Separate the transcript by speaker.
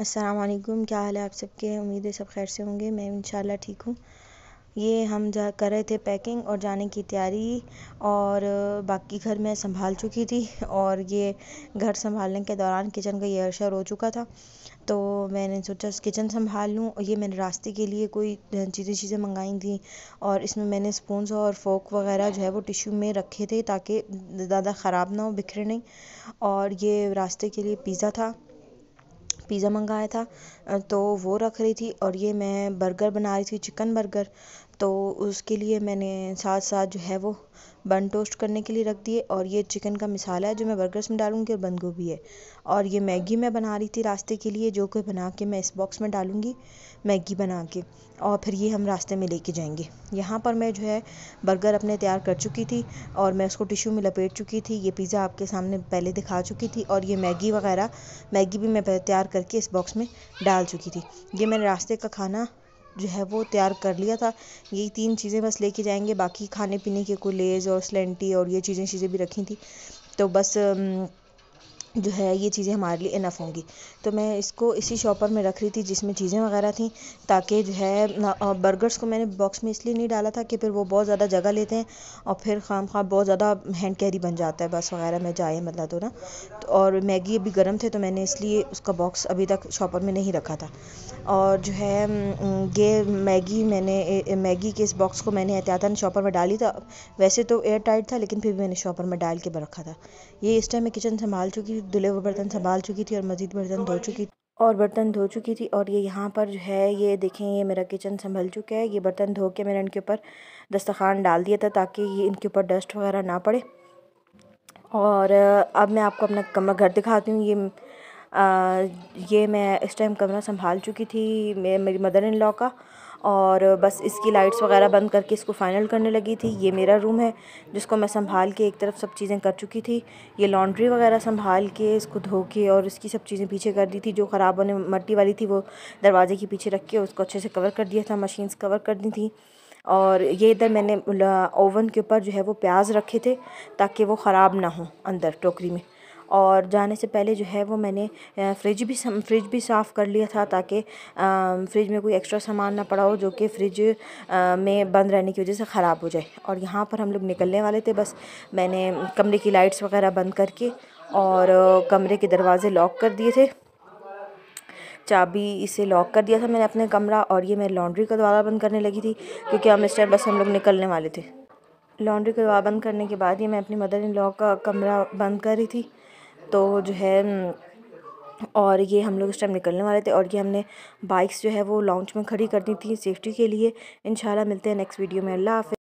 Speaker 1: अस्सलाम क्या हाल है आप सबके उम्मीद है सब खैर से होंगे मैं इंशाल्लाह ठीक हूँ ये हम जा कर रहे थे पैकिंग और जाने की तैयारी और बाकी घर मैं संभाल चुकी थी और ये घर संभालने के दौरान किचन का ये अरशर हो चुका था तो मैंने सोचा किचन संभाल लूँ ये मैंने रास्ते के लिए कोई चीज़ें चीज़ें मंगाई थी और इसमें मैंने स्पूनस और फोक वगैरह जो है वो टिश्यू में रखे थे ताकि ज़्यादा ख़राब ना हो बिखरे नहीं और ये रास्ते के लिए पिज़्ज़ा था पिज़्ज़ा मंगाया था तो वो रख रही थी और ये मैं बर्गर बना रही थी चिकन बर्गर तो उसके लिए मैंने साथ साथ जो है वो बन टोस्ट करने के लिए रख दिए और ये चिकन का मिसाला है जो मैं बर्गर्स में डालूँगी और बंद गोभी है और ये मैगी मैं बना रही थी रास्ते के लिए जो कि बना के मैं इस बॉक्स में डालूँगी मैगी बना के और फिर ये हम रास्ते में लेके जाएंगे यहाँ पर मैं जो है बर्गर अपने तैयार कर चुकी थी और मैं उसको टिश्यू में लपेट चुकी थी ये पिज़्ज़ा आपके सामने पहले दिखा चुकी थी और ये मैगी वगैरह मैगी भी मैं तैयार करके इस बॉक्स में डाल चुकी थी ये मैंने रास्ते का खाना जो है वो तैयार कर लिया था यही तीन चीज़ें बस लेके जाएंगे बाकी खाने पीने के कुलेज और स्लेंटी और ये चीज़ें चीज़ें भी रखी थी तो बस जो है ये चीज़ें हमारे लिए इनफ़ होंगी तो मैं इसको इसी शॉपर में रख रही थी जिसमें चीज़ें वगैरह थी ताकि जो है बर्गर्स को मैंने बॉक्स में इसलिए नहीं डाला था कि फिर वो बहुत ज़्यादा जगह लेते हैं और फिर खाम खा बहुत ज़्यादा हैंड कैरी बन जाता है बस वगैरह में जाए मतलब तो ना तो और मैगी अभी गर्म थे तो मैंने इसलिए उसका बॉक्स अभी तक शॉपर में नहीं रखा था और जो है ये मैगी मैंने मैगी के इस बॉक्स को मैंने एहतियातन शॉपर में डाली था वैसे तो एयर टाइट था लेकिन फिर भी मैंने शॉपर में डाल के रखा था ये इस टाइम मैं किचन संभाल चुकी धुले हुए बर्तन संभाल चुकी थी और मज़ीद बर्तन धो चुकी थी और बर्तन धो चुकी थी और ये यहाँ पर जो है ये देखें ये मेरा किचन संभल चुका है ये बर्तन धो के मैंने इनके ऊपर दस्तखान डाल दिया था ताकि ये इनके ऊपर डस्ट वगैरह ना पड़े और अब मैं आपको अपना कमरा घर दिखाती हूँ ये आ, ये मैं इस टाइम कमरा संभाल चुकी थी मेरी मदर इन लॉ का और बस इसकी लाइट्स वगैरह बंद करके इसको फ़ाइनल करने लगी थी ये मेरा रूम है जिसको मैं संभाल के एक तरफ सब चीज़ें कर चुकी थी ये लॉन्ड्री वगैरह संभाल के इसको धो के और इसकी सब चीज़ें पीछे कर दी थी जो ख़राब होने मट्टी वाली थी वो दरवाजे के पीछे रख के उसको अच्छे से कवर कर दिया था मशीन्स कवर कर दी थी और ये इधर मैंने ओवन के ऊपर जो है वो प्याज रखे थे ताकि वो ख़राब ना हो अंदर टोकरी में और जाने से पहले जो है वो मैंने फ्रिज भी फ्रिज भी साफ़ कर लिया था ताकि फ्रिज में कोई एक्स्ट्रा सामान ना पड़ा हो जो कि फ्रिज में बंद रहने की वजह से ख़राब हो जाए और यहाँ पर हम लोग निकलने वाले थे बस मैंने कमरे की लाइट्स वगैरह बंद करके और कमरे के दरवाज़े लॉक कर दिए थे चाबी इसे लॉक कर दिया था मैंने अपने कमरा और ये मैं लॉन्ड्री का द्वारा बंद करने लगी थी क्योंकि हम इस टाइम बस हम लोग निकलने वाले थे लॉन्ड्री का द्वारा बंद करने के बाद ये मैं अपनी मदर इन लॉ का कमरा बंद कर रही थी तो जो है और ये हम लोग इस टाइम निकलने वाले थे और ये हमने बाइक्स जो है वो लॉन्च में खड़ी कर दी थी सेफ्टी के लिए इन मिलते हैं नेक्स्ट वीडियो में अल्लाह हाफि